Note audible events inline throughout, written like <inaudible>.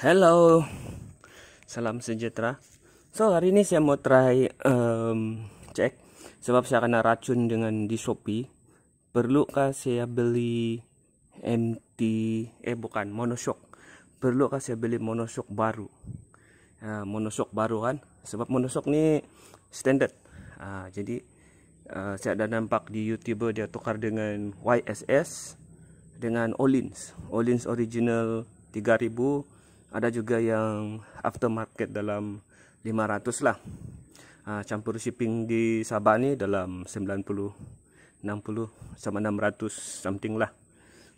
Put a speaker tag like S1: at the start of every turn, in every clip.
S1: Hello. Salam sejahtera. So hari ini saya mau try um, cek sebab saya kena racun dengan di Shopee. Perlukah saya beli MT eh bukan monoshock. Perlukah saya beli monoshock baru? Uh, monoshock baru kan sebab monoshock ni standard. Uh, jadi uh, saya ada nampak di YouTube dia tukar dengan YSS dengan Olins. Olins original 3000 ada juga yang aftermarket dalam 500 lah uh, campur shipping di Sabah ni dalam 90 60 sama 600 something lah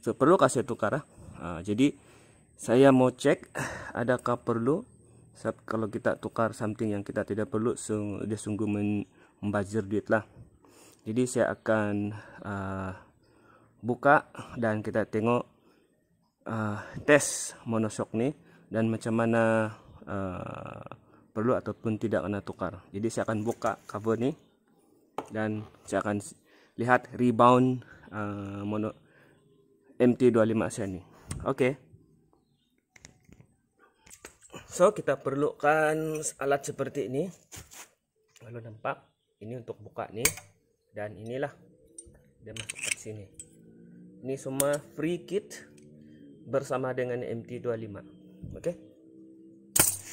S1: so perlu kasih tukar lah. uh, jadi saya mau cek adakah perlu kalau kita tukar something yang kita tidak perlu so, dia sungguh membazir duit lah jadi saya akan uh, buka dan kita tengok uh, tes monoshock nih dan macam mana uh, perlu ataupun tidak kena tukar. Jadi saya akan buka cover ni dan saya akan lihat rebound uh, mono MT25 saya ni. Okey. So kita perlukan alat seperti ini. Kalau nampak ini untuk buka ni dan inilah dia masuk kat sini. Ini semua free kit bersama dengan MT25. Okay,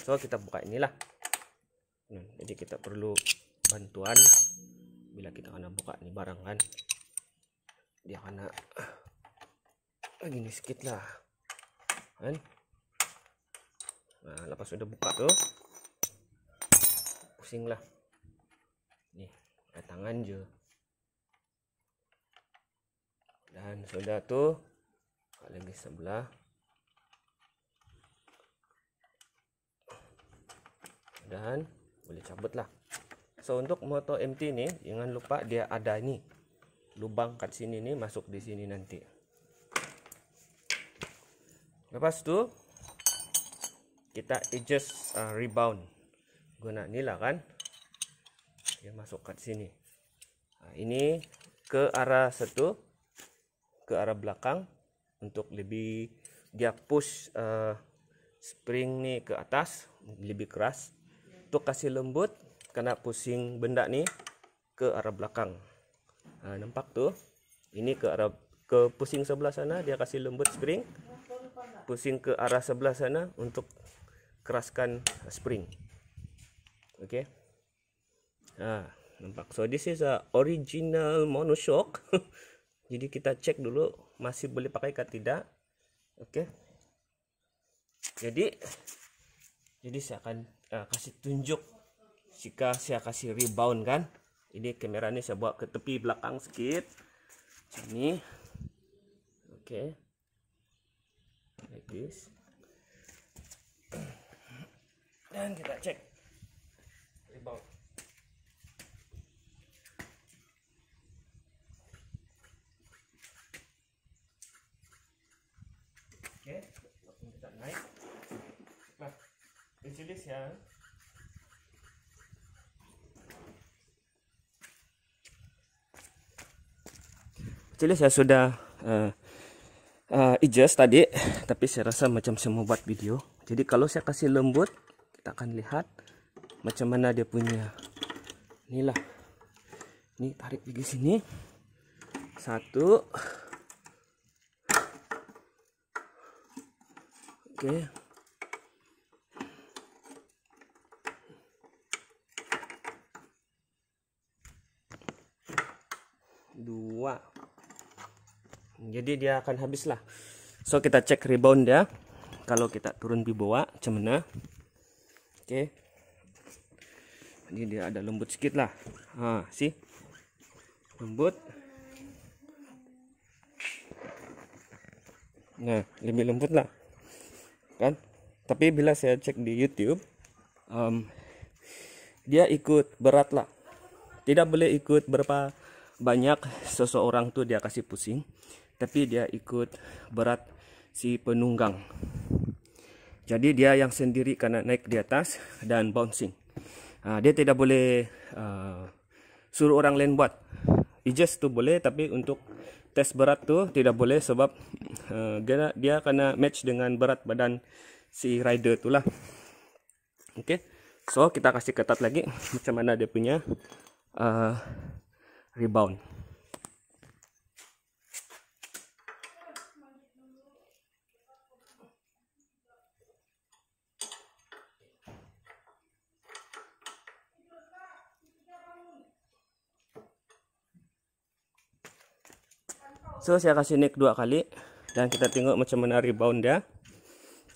S1: so kita buka inilah nah, hmm, jadi kita perlu bantuan bila kita kena buka ni barang kan dia kena lagi ah, ni sikit lah kan nah, lepas sudah buka tu pusing lah ni tangan je dan sudah tu lagi sebelah dan boleh cabut lah so untuk moto MT ini jangan lupa dia ada ini lubang kat sini nih masuk di sini nanti lepas tu kita adjust uh, rebound guna nila kan dia masuk kat sini nah, ini ke arah satu ke arah belakang untuk lebih dia push uh, spring nih ke atas lebih keras untuk kasih lembut kena pusing benda nih ke arah belakang nah, nampak tuh ini ke arah ke pusing sebelah sana dia kasih lembut spring pusing ke arah sebelah sana untuk keraskan spring oke okay. nah nampak so this is a original monoshock <laughs> jadi kita cek dulu masih boleh pakai atau tidak oke okay. jadi jadi saya akan uh, kasih tunjuk jika saya kasih rebound kan ini kameranya saya buat ke tepi belakang sedikit ini oke okay. like this dan kita cek rebound oke okay. kita naik It's ya, Actually ya sudah uh, uh, adjust tadi, tapi saya rasa macam saya mau buat video. Jadi kalau saya kasih lembut, kita akan lihat macam mana dia punya. Inilah. Ini tarik gigi sini. Satu. Oke. Okay. jadi dia akan habis lah so kita cek rebound ya kalau kita turun di bawah cemena oke okay. ini dia ada lembut sedikit lah ah sih lembut nah lebih lembut lah kan tapi bila saya cek di YouTube um, dia ikut berat lah tidak boleh ikut berapa banyak seseorang tuh dia kasih pusing tapi dia ikut berat si penunggang. Jadi dia yang sendiri kena naik di atas dan bouncing. Uh, dia tidak boleh uh, suruh orang lain buat. Ijaz tu boleh tapi untuk test berat tu tidak boleh sebab uh, dia kena match dengan berat badan si rider tu lah. Okay. So kita kasih ketat lagi macam mana dia punya uh, rebound. so saya kasih naik dua kali dan kita tengok macam mana rebound dia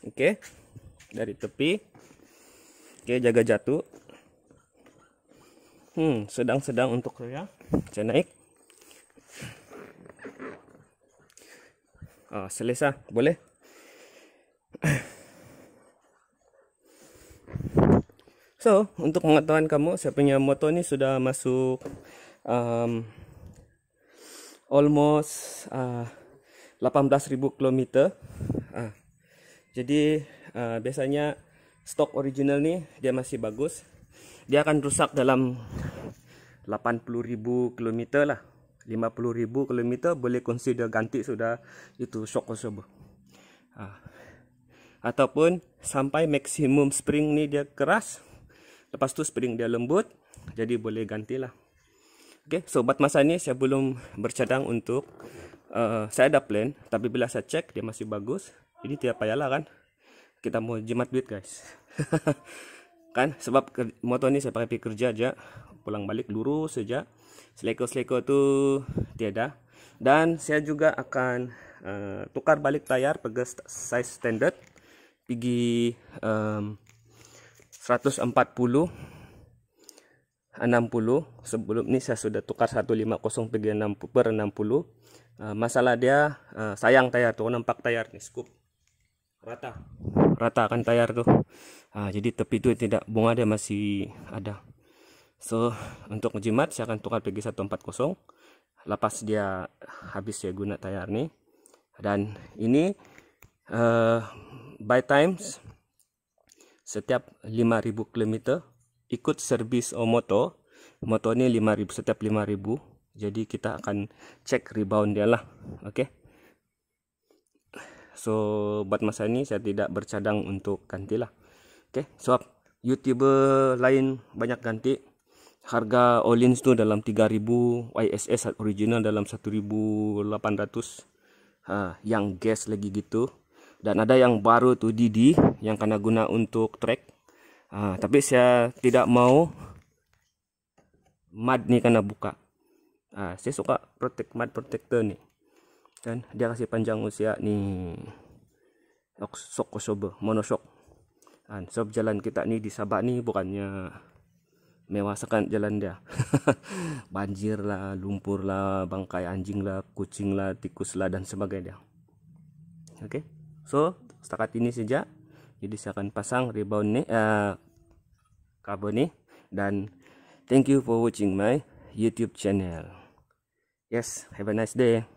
S1: oke okay. dari tepi oke okay, jaga jatuh hmm sedang-sedang untuk saya saya naik ah, selesai boleh So, untuk pengetahuan kamu, saya punya motor ini sudah masuk um, almost uh, 18.000 km uh, jadi uh, biasanya stok original nih dia masih bagus dia akan rusak dalam 80.000 km lah 50.000 km boleh consider ganti sudah itu shock absorber uh, ataupun sampai maksimum spring nih dia keras lepas tu spring dia lembut jadi boleh gantilah Oke, okay, sobat ini saya belum bercadang untuk uh, saya ada plan, tapi bila saya cek dia masih bagus. Jadi tidak payahlah kan. Kita mau jimat duit, guys. <laughs> kan sebab motor ini saya pakai kerja aja, pulang balik lurus saja. Seleko-seleko itu tiada. Dan saya juga akan uh, tukar balik tayar pegas size standard pergi um, 140 60 sebelum ini saya sudah tukar 150 pergi 60 per 60 uh, eh, masalah dia uh, sayang tayar tuh nampak tayar nih scoop rata rata kan tayar tuh uh, jadi tepi itu tidak bunga dia masih ada so untuk jimat saya akan tukar pergi 140 lepas dia habis ya guna tayar nih dan ini uh, by times setiap 5000 km ikut servis Omoto Omoto ini 5000 setiap 5000 jadi kita akan cek rebound dia lah oke okay? so buat masa ini saya tidak bercadang untuk ganti lah oke okay? so, youtuber lain banyak ganti harga Olins tuh dalam 3000 YSS original dalam 1800 uh, yang gas lagi gitu dan ada yang baru tuh Didi yang karena guna untuk track Ah, tapi saya tidak mau mud nih karena buka ah, saya suka protect mud protector nih dan dia kasih panjang usia nih sok kosobe monosok dan ah, sob jalan kita nih di Sabah nih bukannya mewah sekali jalan dia <laughs> banjir lah lumpur lah bangkai anjing lah kucing lah tikus lah dan sebagainya oke okay? so setakat ini saja jadi saya akan pasang rebound nih uh, Kabone dan thank you for watching my YouTube channel. Yes, have a nice day.